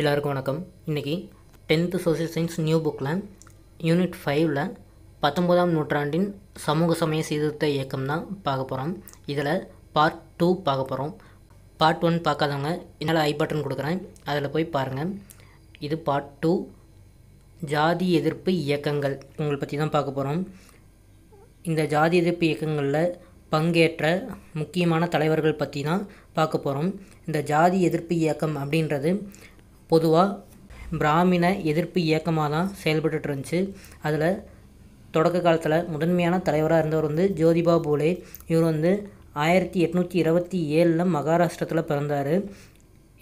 எல்லாருக்கும் வணக்கம் இன்றைக்கி டென்த்து சோசியல் சயின்ஸ் நியூ புக்கில் யூனிட் ஃபைவ்ல பத்தொம்போதாம் நூற்றாண்டின் சமூக சமய சீர்திருத்த இயக்கம் தான் பார்க்க போகிறோம் இதில் பார்ட் டூ பார்க்க போகிறோம் பார்ட் ஒன் பார்க்காதவங்க என்னால் ஐ பட்டன் கொடுக்குறேன் அதில் போய் பாருங்கள் இது பார்ட் டூ ஜாதி எதிர்ப்பு இயக்கங்கள் உங்களை பற்றி தான் பார்க்க போகிறோம் இந்த ஜாதி எதிர்ப்பு இயக்கங்களில் பங்கேற்ற முக்கியமான தலைவர்கள் பற்றி தான் பார்க்க போகிறோம் இந்த ஜாதி எதிர்ப்பு இயக்கம் அப்படின்றது பொதுவாக பிராமண எதிர்ப்பு இயக்கமாக தான் செயல்பட்டு இருந்துச்சு அதில் தொடக்க காலத்தில் முதன்மையான தலைவராக இருந்தவர் வந்து ஜோதிபா போலே இவர் வந்து ஆயிரத்தி எட்நூற்றி இருபத்தி ஏழில் மகாராஷ்டிரத்தில் பிறந்தார்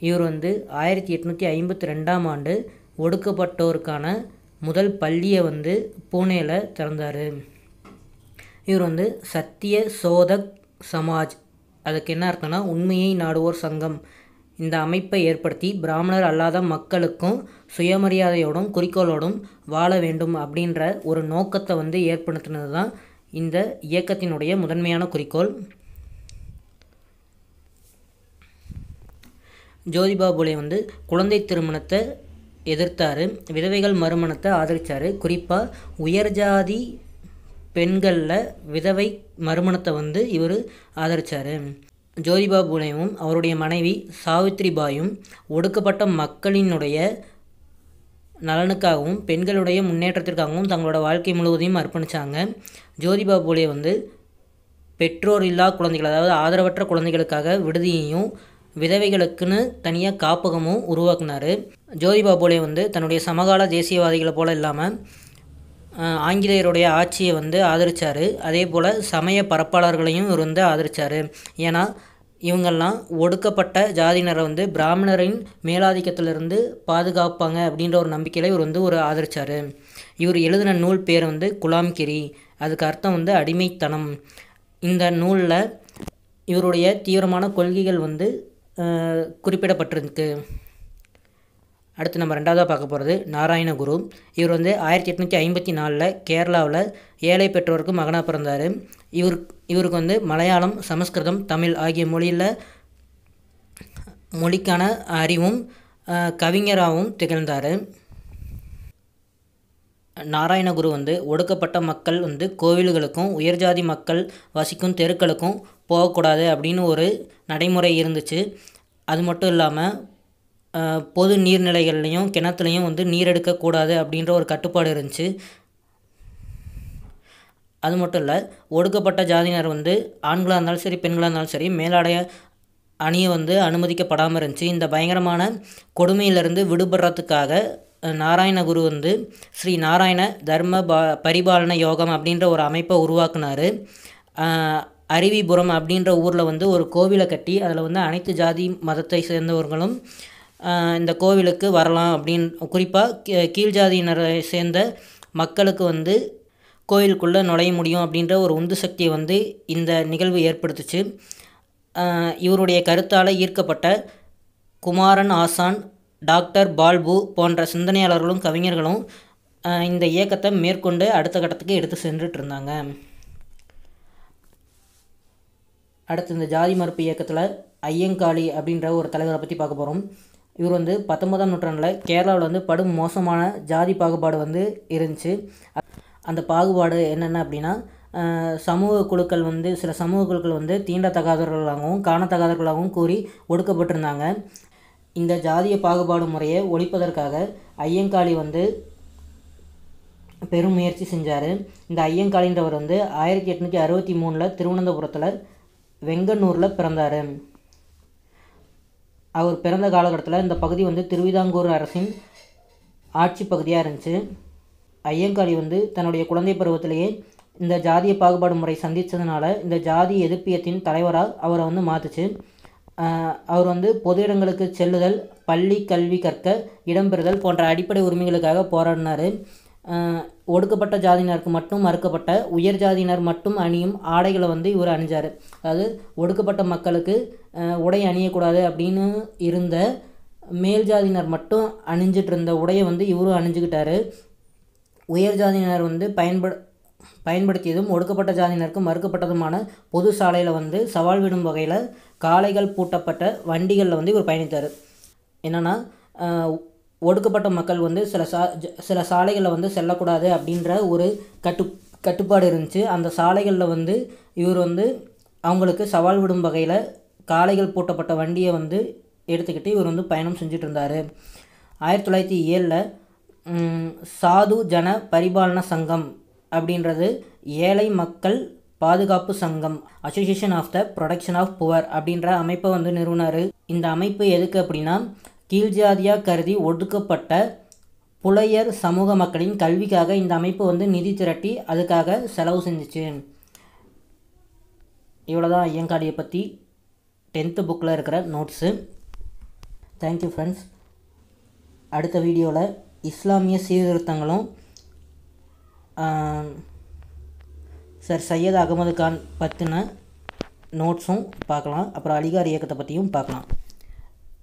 இவர் வந்து ஆயிரத்தி எட்நூற்றி ஐம்பத்தி ரெண்டாம் ஆண்டு ஒடுக்கப்பட்டோருக்கான முதல் பள்ளியை வந்து பூனேயில் திறந்தார் இவர் வந்து சத்திய சோதக் சமாஜ் அதுக்கு என்ன அர்த்தம்னா உண்மையை நாடுவோர் சங்கம் இந்த அமைப்பை ஏற்படுத்தி பிராமணர் அல்லாத மக்களுக்கும் சுயமரியாதையோடும் குறிக்கோளோடும் வாழ வேண்டும் அப்படின்ற ஒரு நோக்கத்தை வந்து ஏற்படுத்தினது தான் இந்த இயக்கத்தினுடைய முதன்மையான குறிக்கோள் ஜோதிபா புலே வந்து குழந்தை திருமணத்தை எதிர்த்தார் விதவைகள் மறுமணத்தை ஆதரித்தார் குறிப்பாக உயர்ஜாதி பெண்களில் விதவை மறுமணத்தை வந்து இவர் ஆதரித்தார் ஜோதிபா புனேவும் அவருடைய மனைவி பாயும் ஒடுக்கப்பட்ட மக்களினுடைய நலனுக்காகவும் பெண்களுடைய முன்னேற்றத்திற்காகவும் தங்களோட வாழ்க்கை முழுவதையும் அர்ப்பணித்தாங்க ஜோதிபா புலே வந்து பெற்றோர் இல்லா குழந்தைகள் அதாவது ஆதரவற்ற குழந்தைகளுக்காக விடுதியையும் விதவைகளுக்குன்னு தனியாக காப்பகமும் உருவாக்குனார் ஜோதிபா போலே வந்து தன்னுடைய சமகால தேசியவாதிகளை போல இல்லாமல் ஆங்கிலேயருடைய ஆட்சியை வந்து ஆதரித்தார் அதே போல் சமய பரப்பாளர்களையும் இவர் வந்து ஆதரித்தார் ஏன்னா இவங்கெல்லாம் ஒடுக்கப்பட்ட ஜாதியினரை வந்து பிராமணரின் மேலாதிக்கத்திலிருந்து பாதுகாப்பாங்க அப்படின்ற ஒரு நம்பிக்கையில் இவர் வந்து ஒரு ஆதரித்தார் இவர் எழுதின நூல் பேர் வந்து குலாம்கிரி அதுக்கு அர்த்தம் வந்து அடிமைத்தனம் இந்த நூலில் இவருடைய தீவிரமான கொள்கைகள் வந்து குறிப்பிடப்பட்டிருக்கு அடுத்து நம்ம ரெண்டாவதாக பார்க்க போகிறது நாராயணகுரு இவர் வந்து ஆயிரத்தி எட்நூற்றி ஐம்பத்தி நாலில் கேரளாவில் ஏழை பெற்றோருக்கு மகனாக பிறந்தார் இவர் இவருக்கு வந்து மலையாளம் சமஸ்கிருதம் தமிழ் ஆகிய மொழியில் மொழிக்கான அறிவும் கவிஞராகவும் திகழ்ந்தார் நாராயணகுரு வந்து ஒடுக்கப்பட்ட மக்கள் வந்து கோவில்களுக்கும் உயர்ஜாதி மக்கள் வசிக்கும் தெருக்களுக்கும் போகக்கூடாது அப்படின்னு ஒரு நடைமுறை இருந்துச்சு அது மட்டும் இல்லாமல் பொது நீர்நிலைகள்லையும் கிணத்துலையும் வந்து நீர் எடுக்கக்கூடாது அப்படின்ற ஒரு கட்டுப்பாடு இருந்துச்சு அது மட்டும் இல்லை ஒடுக்கப்பட்ட ஜாதியினர் வந்து ஆண்களாக இருந்தாலும் சரி பெண்களாக இருந்தாலும் சரி மேலாடைய அணியை வந்து அனுமதிக்கப்படாமல் இருந்துச்சு இந்த பயங்கரமான கொடுமையிலிருந்து விடுபடுறதுக்காக நாராயணகுரு வந்து ஸ்ரீ நாராயண தர்ம ப பரிபாலன யோகம் அப்படின்ற ஒரு அமைப்பை உருவாக்குனார் அருவிபுரம் அப்படின்ற ஊரில் வந்து ஒரு கோவிலை கட்டி அதில் வந்து அனைத்து ஜாதி மதத்தை சேர்ந்தவர்களும் இந்த கோவிலுக்கு வரலாம் அப்படின்னு குறிப்பாக கீ கீழ்ஜாதியினரை சேர்ந்த மக்களுக்கு வந்து கோவிலுக்குள்ளே நுழைய முடியும் அப்படின்ற ஒரு உந்து சக்தியை வந்து இந்த நிகழ்வு ஏற்படுத்துச்சு இவருடைய கருத்தால் ஈர்க்கப்பட்ட குமாரன் ஆசான் டாக்டர் பால்பு போன்ற சிந்தனையாளர்களும் கவிஞர்களும் இந்த இயக்கத்தை மேற்கொண்டு அடுத்த கட்டத்துக்கு எடுத்து சென்றுட்டு இருந்தாங்க அடுத்து இந்த ஜாதி மறுப்பு இயக்கத்தில் ஐயங்காளி அப்படின்ற ஒரு தலைவரை பற்றி பார்க்க போகிறோம் இவர் வந்து பத்தொன்பதாம் நூற்றாண்டில் கேரளாவில் வந்து படும் மோசமான ஜாதி பாகுபாடு வந்து இருந்துச்சு அந்த பாகுபாடு என்னென்ன அப்படின்னா சமூக குழுக்கள் வந்து சில சமூக குழுக்கள் வந்து தீண்டத்தகாதவர்களாகவும் காணத்தகாதவர்களாகவும் கூறி ஒடுக்கப்பட்டிருந்தாங்க இந்த ஜாதிய பாகுபாடு முறையை ஒழிப்பதற்காக ஐயங்காளி வந்து பெரும் முயற்சி செஞ்சார் இந்த ஐயங்காளின்றவர் வந்து ஆயிரத்தி எட்நூற்றி அறுபத்தி மூணில் திருவனந்தபுரத்தில் வெங்கனூரில் பிறந்தார் அவர் பிறந்த காலகட்டத்தில் இந்த பகுதி வந்து திருவிதாங்கூர் அரசின் ஆட்சி பகுதியாக இருந்துச்சு ஐயங்காளி வந்து தன்னுடைய குழந்தை பருவத்திலேயே இந்த ஜாதிய பாகுபாடு முறை சந்தித்ததுனால இந்த ஜாதி எதிர்ப்பியத்தின் தலைவராக அவரை வந்து மாற்றுச்சு அவர் வந்து பொது இடங்களுக்கு செல்லுதல் பள்ளி கல்வி கற்க இடம்பெறுதல் போன்ற அடிப்படை உரிமைகளுக்காக போராடினார் ஒடுக்கப்பட்ட ஜாதியினருக்கு மட்டும் மறுக்கப்பட்ட உயர் ஜாதியினர் மட்டும் அணியும் ஆடைகளை வந்து இவர் அணிஞ்சார் அதாவது ஒடுக்கப்பட்ட மக்களுக்கு உடை அணியக்கூடாது அப்படின்னு இருந்த மேல் ஜாதியினர் மட்டும் அணிஞ்சிட்டு இருந்த உடையை வந்து இவரும் அணிஞ்சுக்கிட்டாரு உயர் ஜாதியினர் வந்து பயன்படு பயன்படுத்தியதும் ஒடுக்கப்பட்ட ஜாதியினருக்கு மறுக்கப்பட்டதுமான பொது சாலையில் வந்து சவால் விடும் வகையில் காளைகள் பூட்டப்பட்ட வண்டிகளில் வந்து இவர் பயணித்தார் என்னென்னா ஒடுக்கப்பட்ட மக்கள் வந்து சில சா சில சாலைகளில் வந்து செல்லக்கூடாது அப்படின்ற ஒரு கட்டு கட்டுப்பாடு இருந்துச்சு அந்த சாலைகளில் வந்து இவர் வந்து அவங்களுக்கு சவால் விடும் வகையில் காளைகள் பூட்டப்பட்ட வண்டியை வந்து எடுத்துக்கிட்டு இவர் வந்து பயணம் செஞ்சுட்டு இருந்தார் ஆயிரத்தி தொள்ளாயிரத்தி ஏழில் சாது ஜன பரிபாலன சங்கம் அப்படின்றது ஏழை மக்கள் பாதுகாப்பு சங்கம் association of the protection of poor அப்படின்ற அமைப்பை வந்து நிறுவனார் இந்த அமைப்பு எதுக்கு அப்படின்னா கீழ் ஜாதியாக கருதி ஒடுக்கப்பட்ட புலையர் சமூக மக்களின் கல்விக்காக இந்த அமைப்பு வந்து நிதி திரட்டி அதுக்காக செலவு செஞ்சிச்சு இவ்வளோதான் ஐயங்காடியை பற்றி டென்த்து புக்கில் இருக்கிற நோட்ஸு தேங்க்யூ ஃப்ரெண்ட்ஸ் அடுத்த வீடியோவில் இஸ்லாமிய சீர்திருத்தங்களும் சார் சையத் அகமது கான் பற்றின நோட்ஸும் பார்க்கலாம் அப்புறம் அலிகார் இயக்கத்தை பற்றியும் பார்க்கலாம்